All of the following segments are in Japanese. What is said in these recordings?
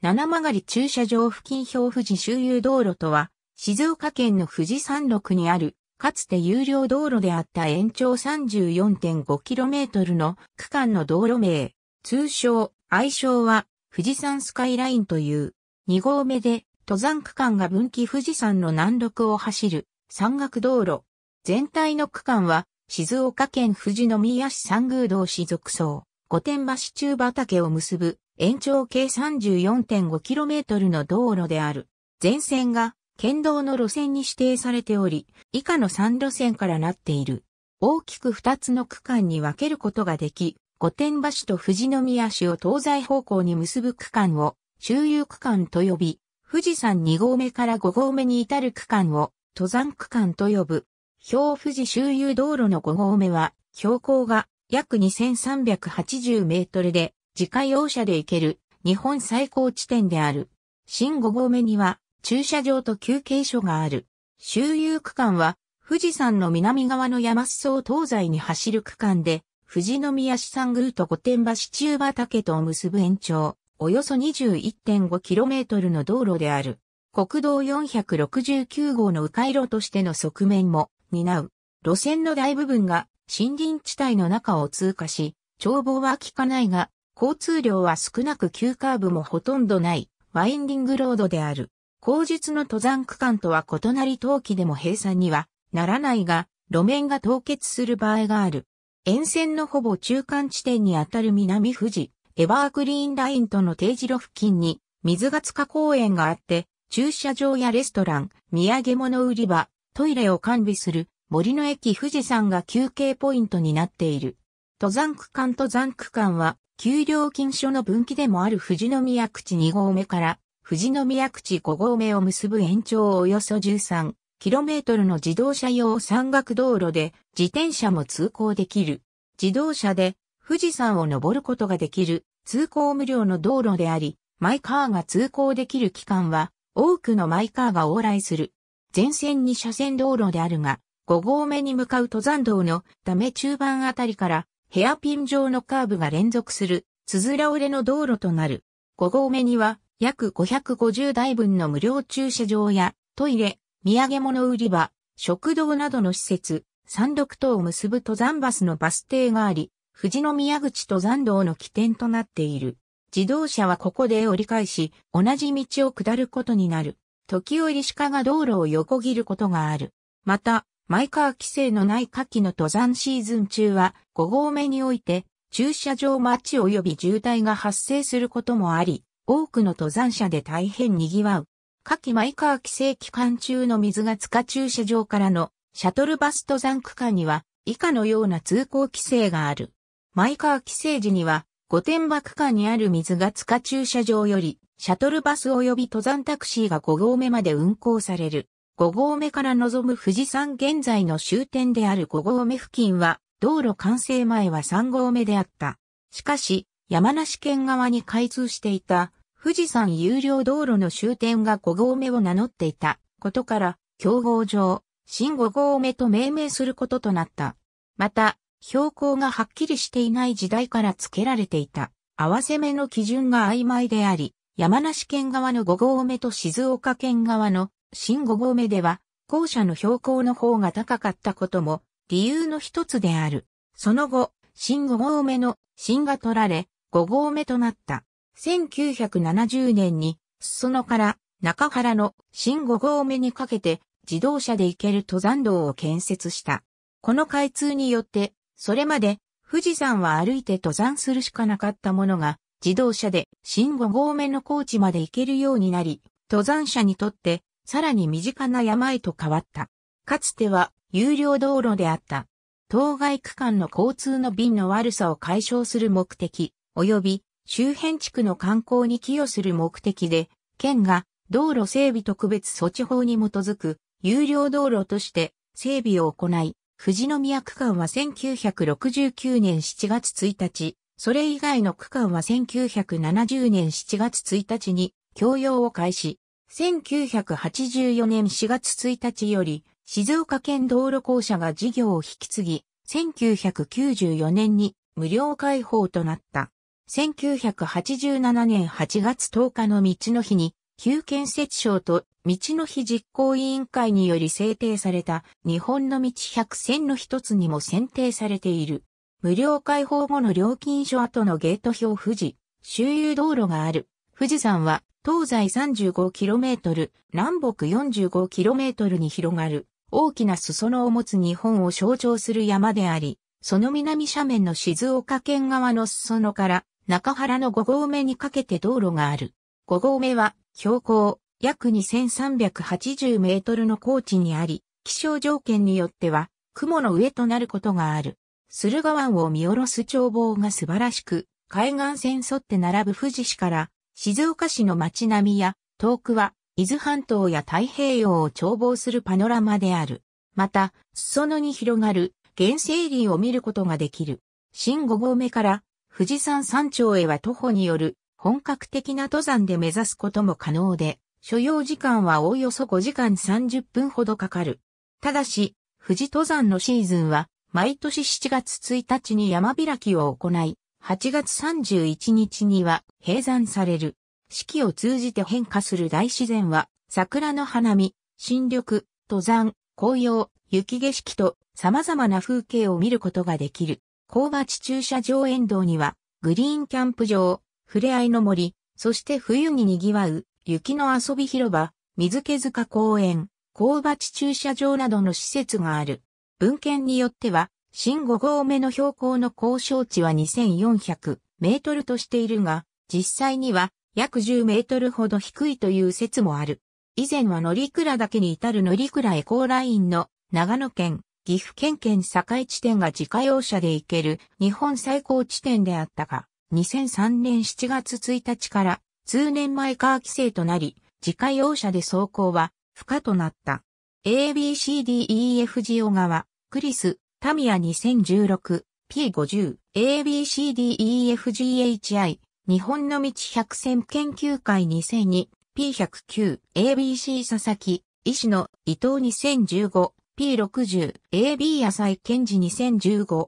七曲り駐車場付近表富士周遊道路とは、静岡県の富士山麓にある、かつて有料道路であった延長 34.5km の区間の道路名、通称、愛称は、富士山スカイラインという、2号目で、登山区間が分岐富士山の南麓を走る、山岳道路。全体の区間は、静岡県富士宮市山宮道市属層、御殿場市中畑を結ぶ延長計 34.5km の道路である。全線が県道の路線に指定されており、以下の3路線からなっている。大きく2つの区間に分けることができ、御殿橋と富士宮市を東西方向に結ぶ区間を周遊区間と呼び、富士山2合目から5合目に至る区間を登山区間と呼ぶ。標富士周遊道路の5合目は標高が約2380メートルで自家用車で行ける日本最高地点である。新5合目には駐車場と休憩所がある。周遊区間は富士山の南側の山裾を東西に走る区間で、富士宮市山宮と御殿場市中畑とを結ぶ延長、およそ 21.5km の道路である。国道469号の迂回路としての側面も担う。路線の大部分が森林地帯の中を通過し、眺望は効かないが、交通量は少なく急カーブもほとんどないワインディングロードである。後述の登山区間とは異なり冬季でも閉鎖にはならないが、路面が凍結する場合がある。沿線のほぼ中間地点にあたる南富士、エバーグリーンラインとの定時路付近に水が塚公園があって、駐車場やレストラン、土産物売り場、トイレを完備する森の駅富士山が休憩ポイントになっている。登山区間登山区間は給料金所の分岐でもある富士宮口2号目から富士宮口5号目を結ぶ延長およそ 13km の自動車用山岳道路で自転車も通行できる。自動車で富士山を登ることができる通行無料の道路であり、マイカーが通行できる期間は多くのマイカーが往来する。前線に車線道路であるが、5号目に向かう登山道のため中盤あたりからヘアピン状のカーブが連続する、つづら折れの道路となる。5号目には、約550台分の無料駐車場や、トイレ、土産物売り場、食堂などの施設、山麓とを結ぶ登山バスのバス停があり、富士宮口登山道の起点となっている。自動車はここで折り返し、同じ道を下ることになる。時折鹿が道路を横切ることがある。また、マイカー規制のない夏季の登山シーズン中は5合目において駐車場待ち及び渋滞が発生することもあり、多くの登山者で大変賑わう。夏季マイカー規制期間中の水が塚駐車場からのシャトルバス登山区間には以下のような通行規制がある。マイカー規制時には御殿場区間にある水が塚駐車場よりシャトルバス及び登山タクシーが5合目まで運行される。5合目から望む富士山現在の終点である5合目付近は、道路完成前は3合目であった。しかし、山梨県側に開通していた、富士山有料道路の終点が5合目を名乗っていたことから、競合上、新5合目と命名することとなった。また、標高がはっきりしていない時代から付けられていた、合わせ目の基準が曖昧であり、山梨県側の5合目と静岡県側の新五合目では、校舎の標高の方が高かったことも理由の一つである。その後、新五合目の新が取られ、五合目となった。1970年に、裾野から中原の新五合目にかけて自動車で行ける登山道を建設した。この開通によって、それまで富士山は歩いて登山するしかなかったものが、自動車で新五合目の高地まで行けるようになり、登山者にとってさらに身近な山へと変わった。かつては有料道路であった。当該区間の交通の便の悪さを解消する目的、及び周辺地区の観光に寄与する目的で、県が道路整備特別措置法に基づく有料道路として整備を行い、富士宮区間は1969年7月1日、それ以外の区間は1970年7月1日に共用を開始。1984年4月1日より、静岡県道路公社が事業を引き継ぎ、1994年に無料開放となった。1987年8月10日の道の日に、旧建設省と道の日実行委員会により制定された日本の道100選の一つにも選定されている。無料開放後の料金所跡のゲート表富士、周遊道路がある。富士山は東西 35km、南北 45km に広がる大きな裾野を持つ日本を象徴する山であり、その南斜面の静岡県側の裾野から中原の5合目にかけて道路がある。5合目は標高約2380メートルの高地にあり、気象条件によっては雲の上となることがある。駿河湾を見下ろす眺望が素晴らしく、海岸線沿って並ぶ富士市から静岡市の街並みや、遠くは、伊豆半島や太平洋を眺望するパノラマである。また、裾野に広がる原生林を見ることができる。新五合目から富士山山頂へは徒歩による本格的な登山で目指すことも可能で、所要時間はおおよそ5時間30分ほどかかる。ただし、富士登山のシーズンは毎年7月1日に山開きを行い、8月31日には閉山される。四季を通じて変化する大自然は、桜の花見、新緑、登山、紅葉、雪景色と様々な風景を見ることができる。高鉢駐車場沿道には、グリーンキャンプ場、ふれあいの森、そして冬に賑わう、雪の遊び広場、水気塚公園、高鉢駐車場などの施設がある。文献によっては、新5合目の標高の交渉値は2400メートルとしているが、実際には約10メートルほど低いという説もある。以前は乗鞍けに至る乗鞍エコーラインの長野県、岐阜県県境地点が自家用車で行ける日本最高地点であったが、2003年7月1日から数年前カー規制となり、自家用車で走行は不可となった。ABCDEFG 小川、クリス、タミヤ 2016P50 ABCDEFGHI 日本の道百選研究会 2002P109 ABC 佐々木医師の伊藤 2015P60 AB 野菜健治 2015P2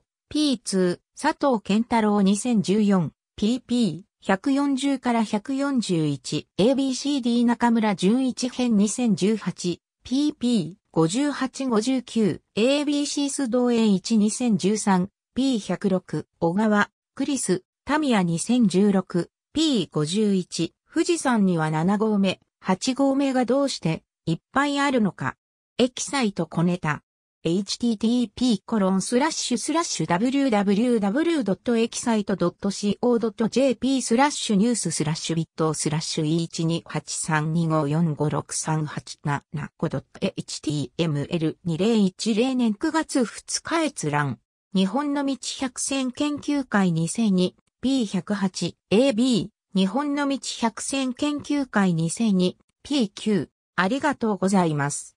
佐藤健太郎 2014PP 140から141 ABCD 中村純一編 2018PP 5859、ABC 須藤 a 12013、P106、小川、クリス、タミヤ2016、P51、富士山には7号目、8号目がどうしていっぱいあるのか。エキサイト小ネタ。http://www.excite.co.jp スラッシュニューススラッシュビットスラッシュ 1283254563875.html2010 年9月2日閲覧。日本の道百選研究会 2002P108AB 日本の道百選研究会 2002P9 ありがとうございます。